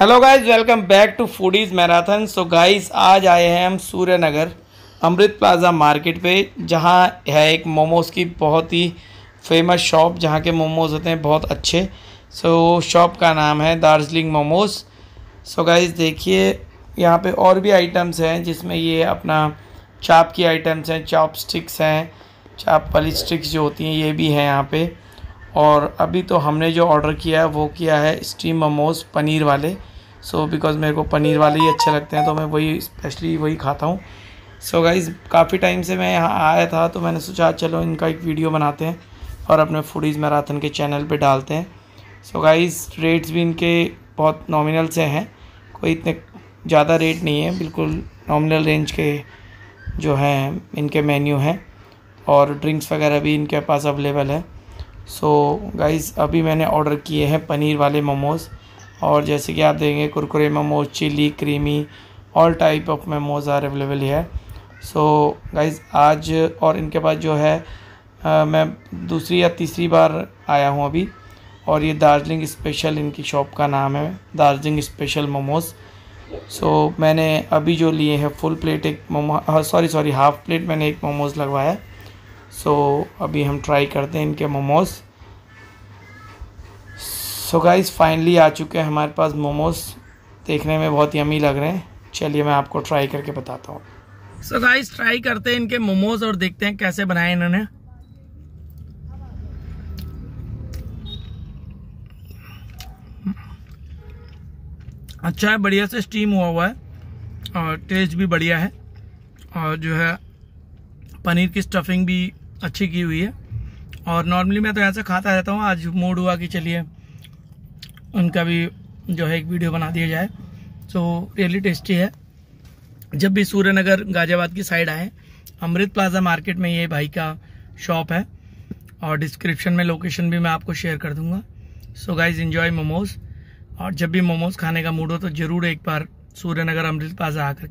hello guys welcome back to foodies marathon so guys आज आए हैं हम सूर्य नगर अमृत प्लाजा मार्केट पे जहाँ है एक मोमोज़ की बहुत ही फेमस शॉप जहाँ के मोमोज़ होते हैं बहुत अच्छे सो so, शॉप का नाम है दार्जिलिंग मोमोज़ सो गाइस देखिए यहाँ पे और भी आइटम्स हैं जिसमें ये अपना चाप की आइटम्स हैं चॉप स्टिक्स हैं चाप वाली स्टिक्स जो होती हैं ये भी हैं यहाँ पर और अभी तो हमने जो ऑर्डर किया है वो किया है स्टीम मोमोज पनीर वाले सो so, बिकॉज़ मेरे को पनीर वाले ही अच्छे लगते हैं तो मैं वही स्पेशली वही खाता हूँ सो गाइज़ काफ़ी टाइम से मैं यहाँ आया था तो मैंने सोचा चलो इनका एक वीडियो बनाते हैं और अपने फूडीज़ मैराथन के चैनल पे डालते हैं सो गाइज़ रेट्स भी इनके बहुत नॉमिनल से हैं कोई इतने ज़्यादा रेट नहीं है बिल्कुल नॉमिनल रेंज के जो हैं इनके मेन्यू हैं और ड्रिंक्स वगैरह भी इनके पास अवेलेबल है सो so, गाइस अभी मैंने ऑर्डर किए हैं पनीर वाले मोमोज़ और जैसे कि आप देखेंगे कुरकुरे momos chilli creamy all type of momos are available है सो so, गाइस आज और इनके पास जो है आ, मैं दूसरी या तीसरी बार आया हूँ अभी और ये दार्जिलिंग स्पेशल इनकी शॉप का नाम है Darjeeling special momos so so, मैंने अभी जो लिए हैं फुल प्लेट एक momo sorry sorry half plate मैंने एक मोमोज़ लगवाया सो so, अभी हम ट्राई करते हैं इनके मोमोज़ सो गाइस फाइनली आ चुके हैं हमारे पास मोमोज़ देखने में बहुत यमी लग रहे हैं चलिए मैं आपको ट्राई करके बताता हूँ सो गाइस ट्राई करते हैं इनके मोमोज और देखते हैं कैसे बनाए इन्होंने अच्छा है बढ़िया से स्टीम हुआ हुआ है और टेस्ट भी बढ़िया है और जो है पनीर की स्टफिंग भी अच्छी की हुई है और नॉर्मली मैं तो यहाँ से खाता रहता हूँ आज मूड हुआ कि चलिए उनका भी जो है एक वीडियो बना दिया जाए सो रियली टेस्टी है जब भी सूर्यनगर गाजियाबाद की साइड आए अमृत प्लाजा मार्केट में ये भाई का शॉप है और डिस्क्रिप्शन में लोकेशन भी मैं आपको शेयर कर दूंगा सो गाइज इन्जॉय मोमोज और जब भी मोमोज खाने का मूड हो तो ज़रूर एक बार सूर्यनगर अमृत प्लाजा आकर